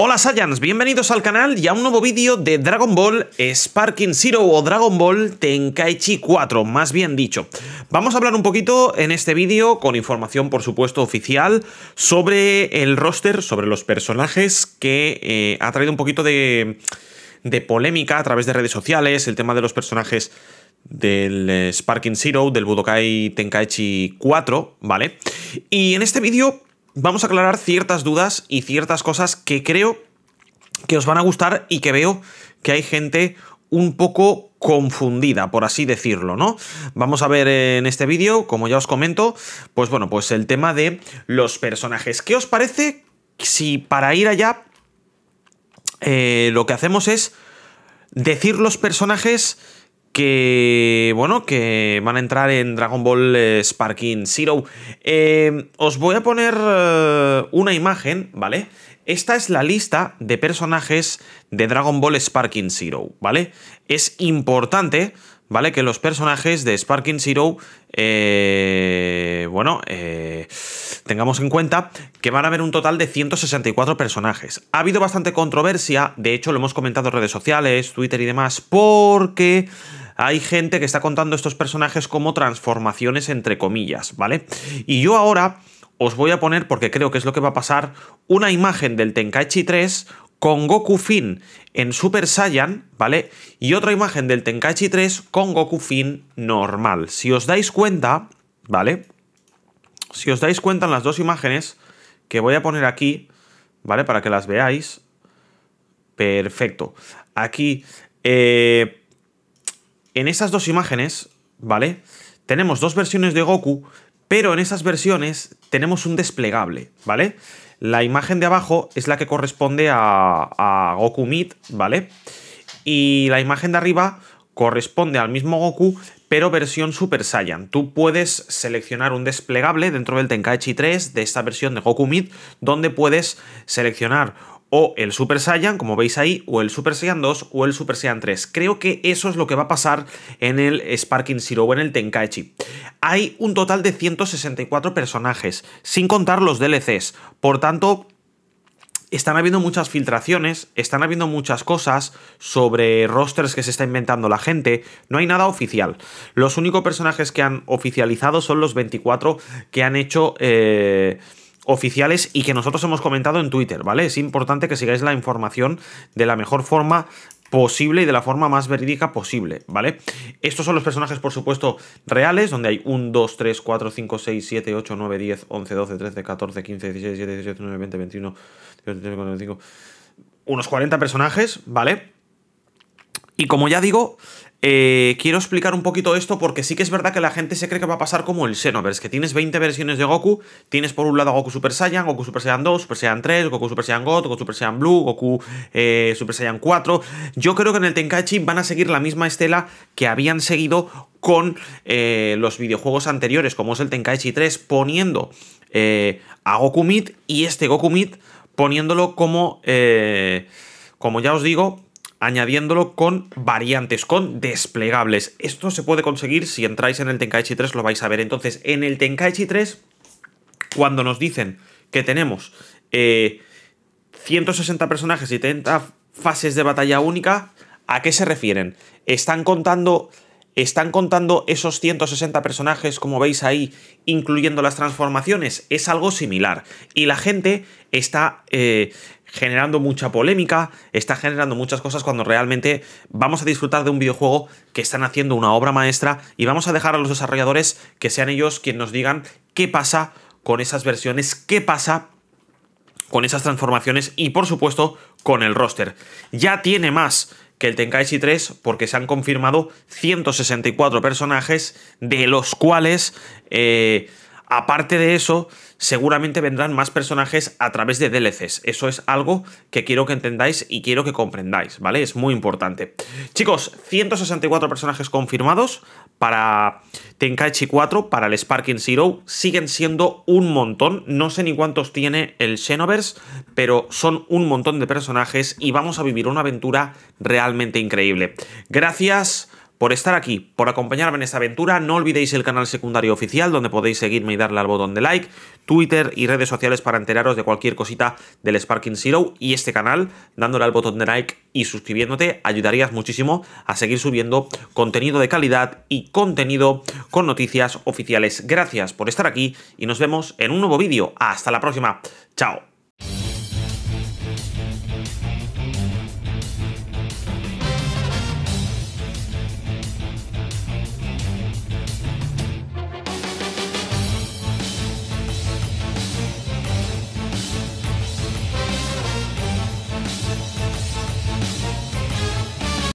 Hola Saiyans, bienvenidos al canal y a un nuevo vídeo de Dragon Ball Sparking Zero o Dragon Ball Tenkaichi 4, más bien dicho. Vamos a hablar un poquito en este vídeo, con información por supuesto oficial, sobre el roster, sobre los personajes que eh, ha traído un poquito de, de polémica a través de redes sociales, el tema de los personajes del eh, Sparking Zero, del Budokai Tenkaichi 4, ¿vale? Y en este vídeo vamos a aclarar ciertas dudas y ciertas cosas que creo que os van a gustar y que veo que hay gente un poco confundida, por así decirlo, ¿no? Vamos a ver en este vídeo, como ya os comento, pues bueno, pues el tema de los personajes. ¿Qué os parece si para ir allá eh, lo que hacemos es decir los personajes que bueno, que van a entrar en Dragon Ball eh, Sparking Zero. Em, os voy a poner eh, una imagen, ¿vale? Esta es la lista de personajes de Dragon Ball Sparking Zero, ¿vale? Es importante, ¿vale? Que los personajes de Sparking Zero, eh, bueno, tengamos en cuenta que van a haber un total de 164 personajes. Ha habido bastante controversia, de hecho lo hemos comentado en redes sociales, Twitter y demás, porque hay gente que está contando estos personajes como transformaciones entre comillas, ¿vale? Y yo ahora os voy a poner, porque creo que es lo que va a pasar, una imagen del Tenkaichi 3 con Goku Fin en Super Saiyan, ¿vale? Y otra imagen del Tenkaichi 3 con Goku Fin normal. Si os dais cuenta, ¿vale? Si os dais cuenta en las dos imágenes que voy a poner aquí, ¿vale? Para que las veáis. Perfecto. Aquí eh, en esas dos imágenes, ¿vale? Tenemos dos versiones de Goku, pero en esas versiones tenemos un desplegable, ¿vale? La imagen de abajo es la que corresponde a, Goku Mid, ¿vale? Y la imagen de arriba corresponde al mismo Goku, pero versión Super Saiyan. Tú puedes seleccionar un desplegable dentro del Tenkaichi 3 de esta versión de Goku Mid, donde puedes seleccionar o el Super Saiyan, como veis ahí, o el Super Saiyan 2 o el Super Saiyan 3. Creo que eso es lo que va a pasar en el Sparking Zero o en el Tenkaichi. Hay un total de 164 personajes, sin contar los DLCs. Por tanto, están habiendo muchas filtraciones, están habiendo muchas cosas sobre rosters que se está inventando la gente, no hay nada oficial. Los únicos personajes que han oficializado son los 24 que han hecho... Eh, oficiales y que nosotros hemos comentado en Twitter, ¿vale? Es importante que sigáis la información de la mejor forma posible y de la forma más verídica posible, ¿vale? Estos son los personajes, por supuesto, reales, donde hay 1, 2, 3, 4, 5, 6, 7, 8, 9, 10, 11, 12, 13, 14, 15, 16, 17, 18, 19, 20, 21, 25, unos 40 personajes, ¿vale? Y como ya digo, eh, quiero explicar un poquito esto porque sí que es verdad que la gente se cree que va a pasar como el Xenoverse, que tienes 20 versiones de Goku, tienes por un lado Goku Super Saiyan, Goku Super Saiyan 2, Super Saiyan 3, Goku Super Saiyan God, Goku Super Saiyan Blue, Goku eh, Super Saiyan 4. Yo creo que en el Tenkaichi van a seguir la misma estela que habían seguido con eh, los videojuegos anteriores, como es el Tenkaichi 3, poniendo a Goku Meat y este Goku Meat poniéndolo como, como ya os digo, añadiéndolo con variantes, con desplegables. Esto se puede conseguir si entráis en el Tenkaichi 3, lo vais a ver. Entonces, en el Tenkaichi 3, cuando nos dicen que tenemos 160 eh, personajes y 70 fases de batalla única, ¿a qué se refieren? ¿Están contando ¿Están contando esos 160 personajes, como veis ahí, incluyendo las transformaciones? Es algo similar. Y la gente está eh, generando mucha polémica, está generando muchas cosas cuando realmente vamos a disfrutar de un videojuego que están haciendo una obra maestra y vamos a dejar a los desarrolladores que sean ellos quienes nos digan qué pasa con esas versiones, qué pasa con esas transformaciones y por supuesto con el roster. Ya tiene más que el Tenkaichi 3 porque se han confirmado 164 personajes, de los cuales... Eh, Aparte de eso, seguramente vendrán más personajes a través de DLCs. Eso es algo que quiero que entendáis y quiero que comprendáis, ¿vale? Es muy importante. Chicos, 164 personajes confirmados para Tenkaichi 4, para el Sparking Zero. Siguen siendo un montón. No sé ni cuántos tiene el Xenoverse, pero son un montón de personajes y vamos a vivir una aventura realmente increíble. Gracias por estar aquí, por acompañarme en esta aventura. No olvidéis el canal secundario oficial donde podéis seguirme y darle al botón de like, Twitter y redes sociales para enteraros de cualquier cosita del Sparking Zero y este canal, dándole al botón de like y suscribiéndote, ayudarías muchísimo a seguir subiendo contenido de calidad y contenido con noticias oficiales. Gracias por estar aquí y nos vemos en un nuevo vídeo. Hasta la próxima. Chao.